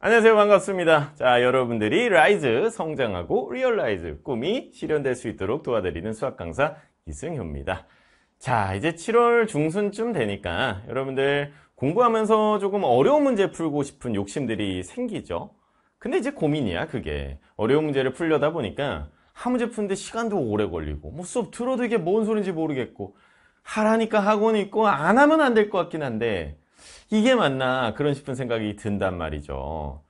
안녕하세요 반갑습니다 자 여러분들이 라이즈 성장하고 리얼라이즈 꿈이 실현될 수 있도록 도와드리는 수학 강사 이승효입니다 자 이제 7월 중순쯤 되니까 여러분들 공부하면서 조금 어려운 문제 풀고 싶은 욕심들이 생기죠 근데 이제 고민이야 그게 어려운 문제를 풀려다 보니까 한 아, 문제 푸는데 시간도 오래 걸리고 뭐 수업 들어도 이게 뭔 소린지 모르겠고 하라니까 하고는 있고 안 하면 안 될 것 같긴 한데 이게 맞나 그런 싶은 생각이 든단 말이죠.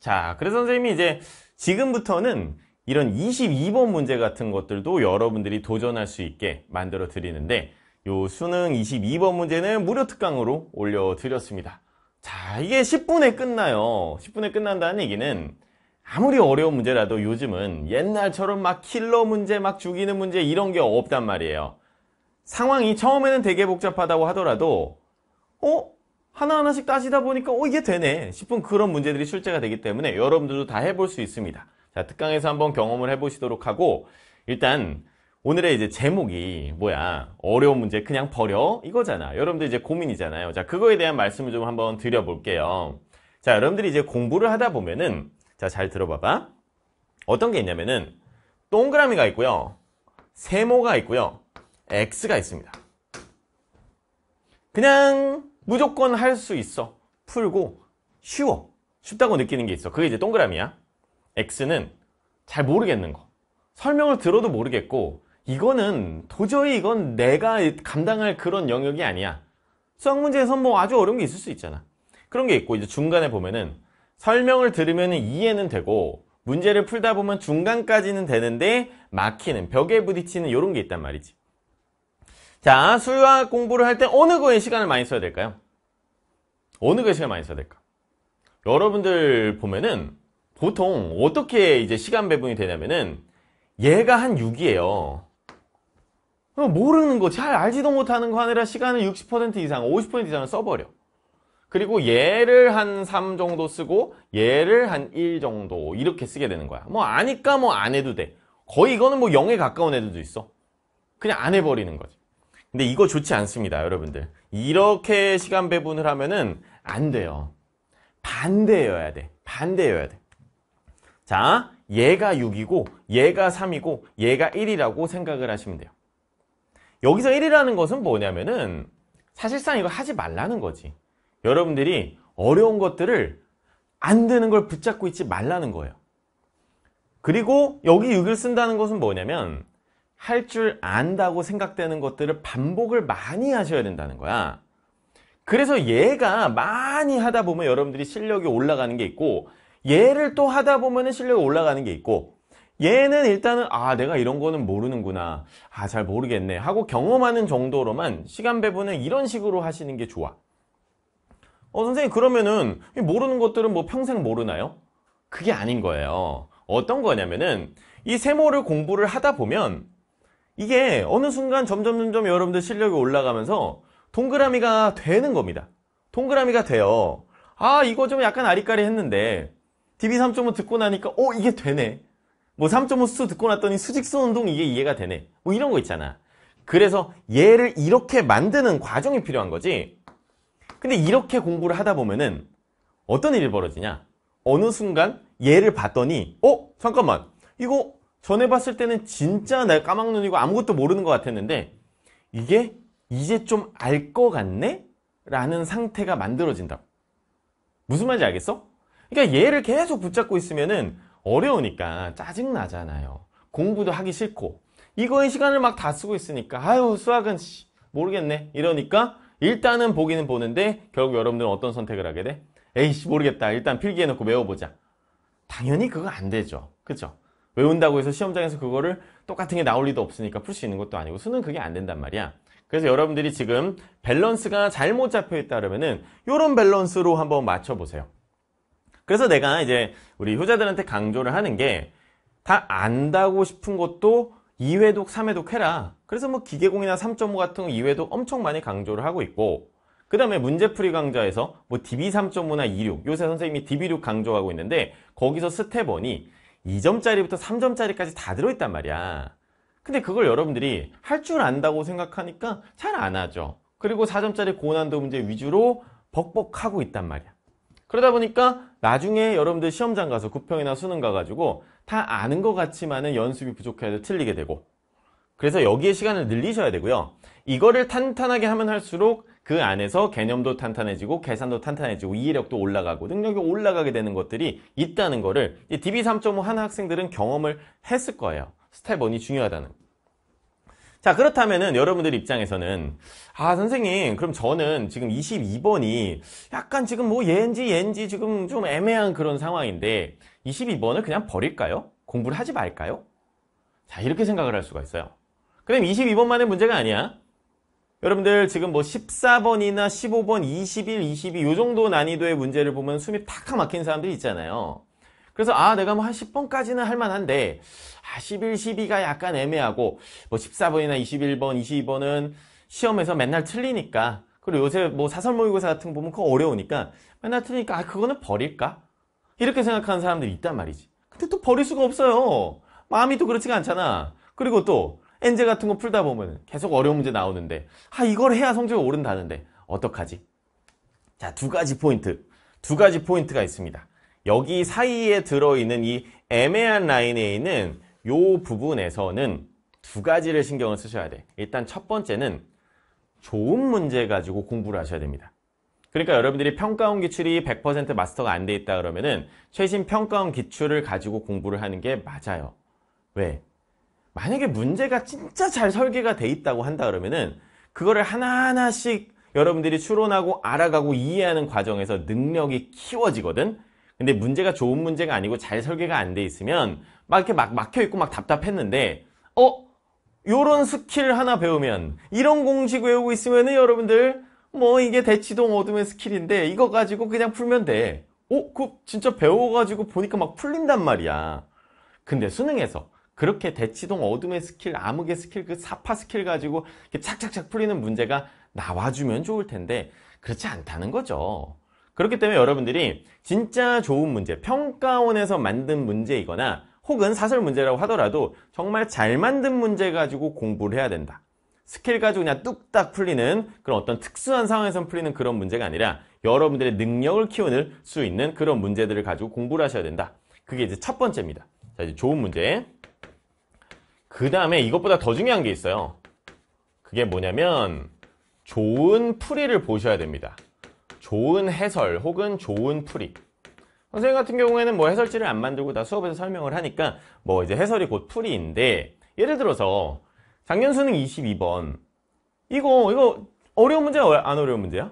자, 그래서 선생님이 이제 지금부터는 이런 22번 문제 같은 것들도 여러분들이 도전할 수 있게 만들어 드리는데 요 수능 22번 문제는 무료 특강으로 올려 드렸습니다. 자, 이게 10분에 끝나요. 10분에 끝난다는 얘기는 아무리 어려운 문제라도 요즘은 옛날처럼 막 킬러 문제, 막 죽이는 문제 이런 게 없단 말이에요. 상황이 처음에는 되게 복잡하다고 하더라도, 어? 하나하나씩 따지다 보니까 어 이게 되네 싶은 그런 문제들이 출제가 되기 때문에 여러분들도 다 해볼 수 있습니다. 자 특강에서 한번 경험을 해보시도록 하고 일단 오늘의 이제 제목이 뭐야 어려운 문제 그냥 버려 이거잖아 여러분들 이제 고민이잖아요 자 그거에 대한 말씀을 좀 한번 드려볼게요 자 여러분들이 이제 공부를 하다 보면은 자 잘 들어봐봐 어떤 게 있냐면은 동그라미가 있고요 세모가 있고요 x가 있습니다 그냥 무조건 할 수 있어. 풀고 쉬워. 쉽다고 느끼는 게 있어. 그게 이제 동그라미야. X는 잘 모르겠는 거. 설명을 들어도 모르겠고 이거는 도저히 이건 내가 감당할 그런 영역이 아니야. 수학 문제에서 뭐 아주 어려운 게 있을 수 있잖아. 그런 게 있고 이제 중간에 보면은 설명을 들으면 이해는 되고 문제를 풀다 보면 중간까지는 되는데 막히는 벽에 부딪히는 이런 게 있단 말이지. 자, 수학 공부를 할 때 어느 거에 시간을 많이 써야 될까요? 어느 거에 시간을 많이 써야 될까? 여러분들 보면은 보통 어떻게 이제 시간 배분이 되냐면은 얘가 한 6이에요. 어, 모르는 거, 잘 알지도 못하는 거 하느라 시간을 60% 이상, 50% 이상을 써버려. 그리고 얘를 한 3 정도 쓰고 얘를 한 1 정도 이렇게 쓰게 되는 거야. 뭐 아니까 뭐 안 해도 돼. 거의 이거는 뭐 0에 가까운 애들도 있어. 그냥 안 해버리는 거지. 근데 이거 좋지 않습니다 여러분들 이렇게 시간 배분을 하면은 안 돼요 반대여야 돼 반대여야 돼자 얘가 6이고 얘가 3이고 얘가 1이라고 생각을 하시면 돼요 여기서 1이라는 것은 뭐냐면은 사실상 이거 하지 말라는 거지 여러분들이 어려운 것들을 안 되는 걸 붙잡고 있지 말라는 거예요 그리고 여기 6을 쓴다는 것은 뭐냐면 할줄 안다고 생각되는 것들을 반복을 많이 하셔야 된다는 거야. 그래서 얘가 많이 하다 보면 여러분들이 실력이 올라가는 게 있고 얘를 또 하다 보면 실력이 올라가는 게 있고 얘는 일단은 아 내가 이런 거는 모르는구나 아 잘 모르겠네 하고 경험하는 정도로만 시간 배분을 이런 식으로 하시는 게 좋아 어 선생님 그러면은 모르는 것들은 뭐 평생 모르나요? 그게 아닌 거예요 어떤 거냐면은 이 세모를 공부를 하다 보면 이게 어느 순간 점점 점점 여러분들 실력이 올라가면서 동그라미가 되는 겁니다. 동그라미가 돼요. 아 이거 좀 약간 아리까리 했는데 DB 3.5 듣고 나니까 어 이게 되네. 뭐 3.5 수 듣고 났더니 수직선 운동 이게 이해가 되네. 뭐 이런 거 있잖아. 그래서 얘를 이렇게 만드는 과정이 필요한 거지. 근데 이렇게 공부를 하다 보면은 어떤 일이 벌어지냐? 어느 순간 얘를 봤더니 어 잠깐만 이거 전에 봤을 때는 진짜 내 까막눈이고 아무것도 모르는 것 같았는데 이게 이제 좀 알 것 같네? 라는 상태가 만들어진다. 무슨 말인지 알겠어? 그러니까 얘를 계속 붙잡고 있으면은 어려우니까 짜증나잖아요. 공부도 하기 싫고 이거에 시간을 막 다 쓰고 있으니까 아유 수학은 모르겠네 이러니까 일단은 보기는 보는데 결국 여러분들은 어떤 선택을 하게 돼? 에이씨 모르겠다 일단 필기해놓고 외워보자 당연히 그거 안 되죠 그죠 외운다고 해서 시험장에서 그거를 똑같은 게 나올 리도 없으니까 풀 수 있는 것도 아니고 수능 그게 안 된단 말이야. 그래서 여러분들이 지금 밸런스가 잘못 잡혀 있다 그러면은 요런 밸런스로 한번 맞춰보세요. 그래서 내가 이제 우리 효자들한테 강조를 하는 게 다 안다고 싶은 것도 2회독, 3회독 해라. 그래서 뭐 기계공이나 3.5 같은 거 2회독 엄청 많이 강조를 하고 있고 그 다음에 문제풀이 강좌에서 뭐 DB3.5나 26 요새 선생님이 DB6 강조하고 있는데 거기서 스텝원이 2점짜리부터 3점짜리까지 다 들어있단 말이야 근데 그걸 여러분들이 할 줄 안다고 생각하니까 잘 안 하죠 그리고 4점짜리 고난도 문제 위주로 벅벅하고 있단 말이야 그러다 보니까 나중에 여러분들 시험장 가서 구평이나 수능 가가지고 다 아는 것 같지만은 연습이 부족해서 틀리게 되고 그래서 여기에 시간을 늘리셔야 되고요 이거를 탄탄하게 하면 할수록 그 안에서 개념도 탄탄해지고 계산도 탄탄해지고 이해력도 올라가고 능력이 올라가게 되는 것들이 있다는 거를 DB 3.5 하는 학생들은 경험을 했을 거예요. 스텝 1이 중요하다는. 자 그렇다면은 여러분들 입장에서는 아 선생님 그럼 저는 지금 22번이 약간 지금 뭐 얘인지 얘인지 지금 좀 애매한 그런 상황인데 22번을 그냥 버릴까요? 공부를 하지 말까요? 자 이렇게 생각을 할 수가 있어요. 그럼 22번만의 문제가 아니야. 여러분들 지금 뭐 14번이나 15번, 21, 22요 정도 난이도의 문제를 보면 숨이 팍팍 막힌 사람들이 있잖아요. 그래서 아 내가 뭐 한 10번까지는 할만한데 아 11, 12가 약간 애매하고 뭐 14번이나 21번, 22번은 시험에서 맨날 틀리니까 그리고 요새 뭐 사설 모의고사 같은 거 보면 그거 어려우니까 맨날 틀리니까 아 그거는 버릴까? 이렇게 생각하는 사람들이 있단 말이지. 근데 또 버릴 수가 없어요. 마음이 또 그렇지가 않잖아. 그리고 또 엔제 같은 거 풀다 보면 계속 어려운 문제 나오는데 아 이걸 해야 성적이 오른다는데 어떡하지? 자 두 가지 포인트 두 가지 포인트가 있습니다. 여기 사이에 들어있는 이 애매한 라인에 있는 요 부분에서는 두 가지를 신경을 쓰셔야 돼. 일단 첫 번째는 좋은 문제 가지고 공부를 하셔야 됩니다. 그러니까 여러분들이 평가원 기출이 100% 마스터가 안 돼 있다 그러면은 최신 평가원 기출을 가지고 공부를 하는 게 맞아요. 왜? 만약에 문제가 진짜 잘 설계가 돼 있다고 한다 그러면은 그거를 하나하나씩 여러분들이 추론하고 알아가고 이해하는 과정에서 능력이 키워지거든. 근데 문제가 좋은 문제가 아니고 잘 설계가 안 돼 있으면 막 이렇게 막 막혀 있고 막 답답했는데 어 요런 스킬 하나 배우면 이런 공식 외우고 있으면은 여러분들 뭐 이게 대치동 어둠의 스킬인데 이거 가지고 그냥 풀면 돼. 어? 그 진짜 배워가지고 보니까 막 풀린단 말이야. 근데 수능에서 그렇게 대치동 어둠의 스킬, 암흑의 스킬, 그 사파 스킬 가지고 착착착 풀리는 문제가 나와주면 좋을 텐데 그렇지 않다는 거죠. 그렇기 때문에 여러분들이 진짜 좋은 문제, 평가원에서 만든 문제이거나 혹은 사설 문제라고 하더라도 정말 잘 만든 문제 가지고 공부를 해야 된다. 스킬 가지고 그냥 뚝딱 풀리는 그런 어떤 특수한 상황에서 풀리는 그런 문제가 아니라 여러분들의 능력을 키워낼 수 있는 그런 문제들을 가지고 공부를 하셔야 된다. 그게 이제 첫 번째입니다. 자, 이제 좋은 문제. 그 다음에 이것보다 더 중요한 게 있어요. 그게 뭐냐면 좋은 풀이를 보셔야 됩니다. 좋은 해설 혹은 좋은 풀이. 선생님 같은 경우에는 뭐 해설지를 안 만들고 다 수업에서 설명을 하니까 뭐 이제 해설이 곧 풀이인데 예를 들어서 작년 수능 22번 이거 이거 어려운 문제야 안 어려운 문제야?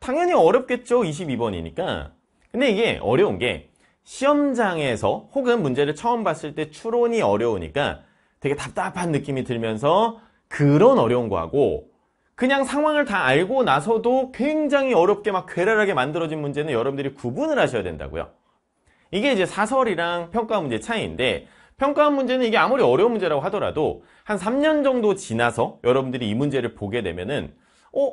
당연히 어렵겠죠 22번이니까 근데 이게 어려운 게 시험장에서 혹은 문제를 처음 봤을 때 추론이 어려우니까 되게 답답한 느낌이 들면서 그런 어려운 거하고 그냥 상황을 다 알고 나서도 굉장히 어렵게 막 괴랄하게 만들어진 문제는 여러분들이 구분을 하셔야 된다고요. 이게 이제 사설이랑 평가 문제 차이인데 평가 문제는 이게 아무리 어려운 문제라고 하더라도 한 3년 정도 지나서 여러분들이 이 문제를 보게 되면은 어?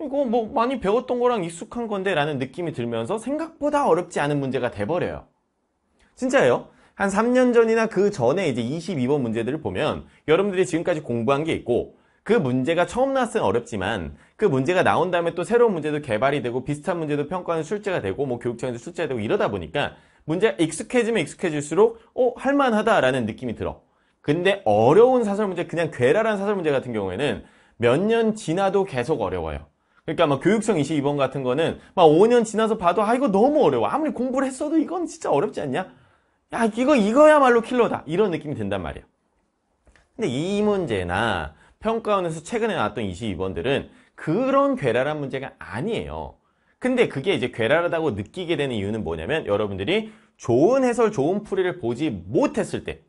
이거 뭐 많이 배웠던 거랑 익숙한 건데 라는 느낌이 들면서 생각보다 어렵지 않은 문제가 돼버려요. 진짜예요. 한 3년 전이나 그 전에 이제 22번 문제들을 보면 여러분들이 지금까지 공부한 게 있고 그 문제가 처음 나왔으면 어렵지만 그 문제가 나온 다음에 또 새로운 문제도 개발이 되고 비슷한 문제도 평가하는 출제가 되고 뭐 교육청에서 출제가 되고 이러다 보니까 문제가 익숙해지면 익숙해질수록 어 할만하다라는 느낌이 들어 근데 어려운 사설 문제 그냥 괴랄한 사설 문제 같은 경우에는 몇 년 지나도 계속 어려워요 그러니까 막 교육청 22번 같은 거는 막 5년 지나서 봐도 아 이거 너무 어려워 아무리 공부를 했어도 이건 진짜 어렵지 않냐 야 이거 이거야말로 킬러다 이런 느낌이 든단 말이에요 근데 이 문제나 평가원에서 최근에 나왔던 22번들은 그런 괴랄한 문제가 아니에요 근데 그게 이제 괴랄하다고 느끼게 되는 이유는 뭐냐면 여러분들이 좋은 해설 좋은 풀이를 보지 못했을 때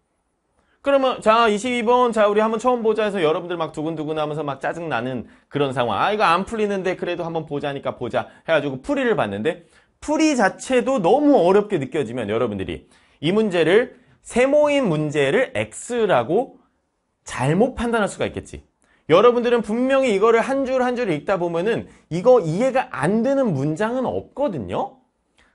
그러면 자 22번 자 우리 한번 처음 보자 해서 여러분들 막 두근두근 하면서 막 짜증나는 그런 상황 아 이거 안 풀리는데 그래도 한번 보자니까 보자 해가지고 풀이를 봤는데 풀이 자체도 너무 어렵게 느껴지면 여러분들이 이 문제를 세모인 문제를 X라고 잘못 판단할 수가 있겠지. 여러분들은 분명히 이거를 한 줄 한 줄 읽다 보면은 이거 이해가 안 되는 문장은 없거든요.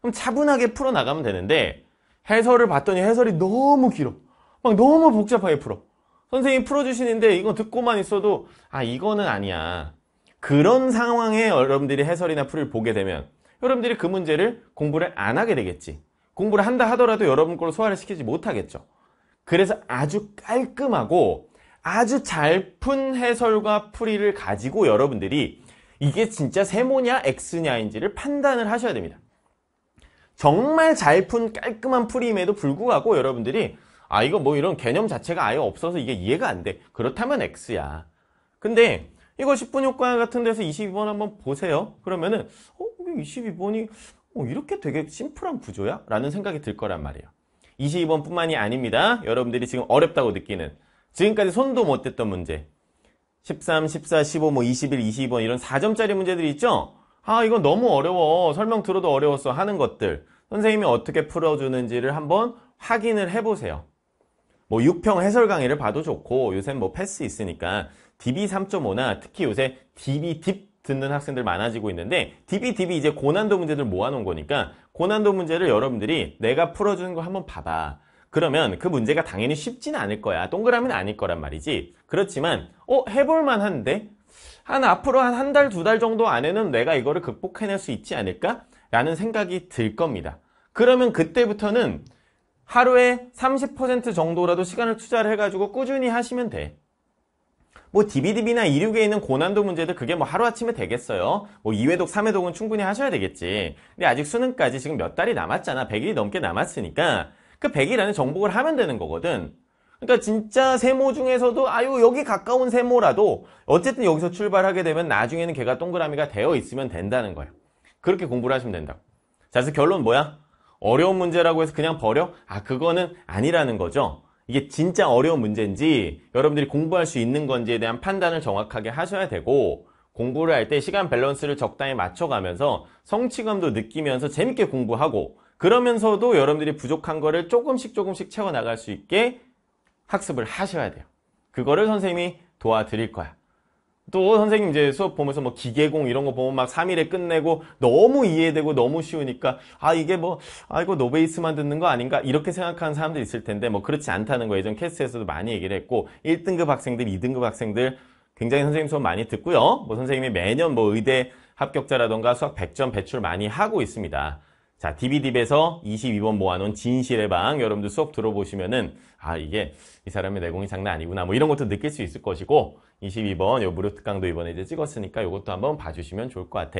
그럼 차분하게 풀어나가면 되는데 해설을 봤더니 해설이 너무 길어. 막 너무 복잡하게 풀어. 선생님이 풀어주시는데 이거 듣고만 있어도 아 이거는 아니야. 그런 상황에 여러분들이 해설이나 풀을 보게 되면 여러분들이 그 문제를 공부를 안 하게 되겠지. 공부를 한다 하더라도 여러분 걸 소화를 시키지 못하겠죠. 그래서 아주 깔끔하고 아주 잘 푼 해설과 풀이를 가지고 여러분들이 이게 진짜 세모냐 엑스냐인지를 판단을 하셔야 됩니다. 정말 잘 푼 깔끔한 풀이임에도 불구하고 여러분들이 아 이거 뭐 이런 개념 자체가 아예 없어서 이게 이해가 안 돼. 그렇다면 X야. 근데 이거 10분 효과 같은 데서 22번 한번 보세요. 그러면은 어, 22번이 어, 이렇게 되게 심플한 구조야? 라는 생각이 들 거란 말이에요. 22번 뿐만이 아닙니다. 여러분들이 지금 어렵다고 느끼는 지금까지 손도 못 댔던 문제 13, 14, 15, 뭐 21, 22번 이런 4점짜리 문제들이 있죠? 아 이건 너무 어려워 설명 들어도 어려웠어 하는 것들 선생님이 어떻게 풀어주는지를 한번 확인을 해보세요. 뭐 6평 해설 강의를 봐도 좋고 요새 뭐 패스 있으니까 DB 3.5나 특히 요새 DB 딥 듣는 학생들 많아지고 있는데 DB, DB 이제 고난도 문제들 모아놓은 거니까 고난도 문제를 여러분들이 내가 풀어주는 거 한번 봐봐. 그러면 그 문제가 당연히 쉽진 않을 거야. 동그라미는 아닐 거란 말이지. 그렇지만 어 해볼만 한데 한 앞으로 한 한 달, 두 달 정도 안에는 내가 이거를 극복해낼 수 있지 않을까? 라는 생각이 들 겁니다. 그러면 그때부터는 하루에 30% 정도라도 시간을 투자를 해가지고 꾸준히 하시면 돼. 뭐 DBDB나 이륙에 있는 고난도 문제도 그게 뭐 하루아침에 되겠어요. 뭐 2회독, 3회독은 충분히 하셔야 되겠지. 근데 아직 수능까지 지금 몇 달이 남았잖아. 100일이 넘게 남았으니까 그 100일 안에 정복을 하면 되는 거거든. 그러니까 진짜 세모 중에서도 아유 여기 가까운 세모라도 어쨌든 여기서 출발하게 되면 나중에는 걔가 동그라미가 되어 있으면 된다는 거예요. 그렇게 공부를 하시면 된다 자, 그래서 결론 뭐야? 어려운 문제라고 해서 그냥 버려? 아, 그거는 아니라는 거죠. 이게 진짜 어려운 문제인지 여러분들이 공부할 수 있는 건지에 대한 판단을 정확하게 하셔야 되고 공부를 할 때 시간 밸런스를 적당히 맞춰가면서 성취감도 느끼면서 재밌게 공부하고 그러면서도 여러분들이 부족한 거를 조금씩 조금씩 채워나갈 수 있게 학습을 하셔야 돼요. 그거를 선생님이 도와드릴 거야. 또 선생님 이제 수업 보면서 뭐 기계공 이런 거 보면 막 3일에 끝내고 너무 이해되고 너무 쉬우니까 아 이게 뭐아이고 노베이스만 듣는 거 아닌가 이렇게 생각하는 사람들 있을 텐데 뭐 그렇지 않다는 거 예전 캐스트에서도 많이 얘기를 했고 1등급 학생들 2등급 학생들 굉장히 선생님 수업 많이 듣고요 뭐 선생님이 매년 뭐 의대 합격자라던가 수학 100점 배출 많이 하고 있습니다 자, DB딥에서 22번 모아놓은 진실의 방 여러분들 수업 들어보시면은 아 이게 이 사람의 내공이 장난 아니구나 뭐 이런 것도 느낄 수 있을 것이고 22번 요 무료 특강도 이번에 이제 찍었으니까 요것도 한번 봐주시면 좋을 것 같아.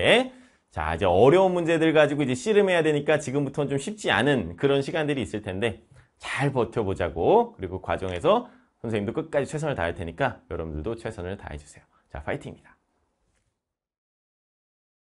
자 이제 어려운 문제들 가지고 이제 씨름해야 되니까 지금부터는 좀 쉽지 않은 그런 시간들이 있을 텐데 잘 버텨보자고 그리고 그 과정에서 선생님도 끝까지 최선을 다할 테니까 여러분들도 최선을 다해주세요. 자 파이팅입니다.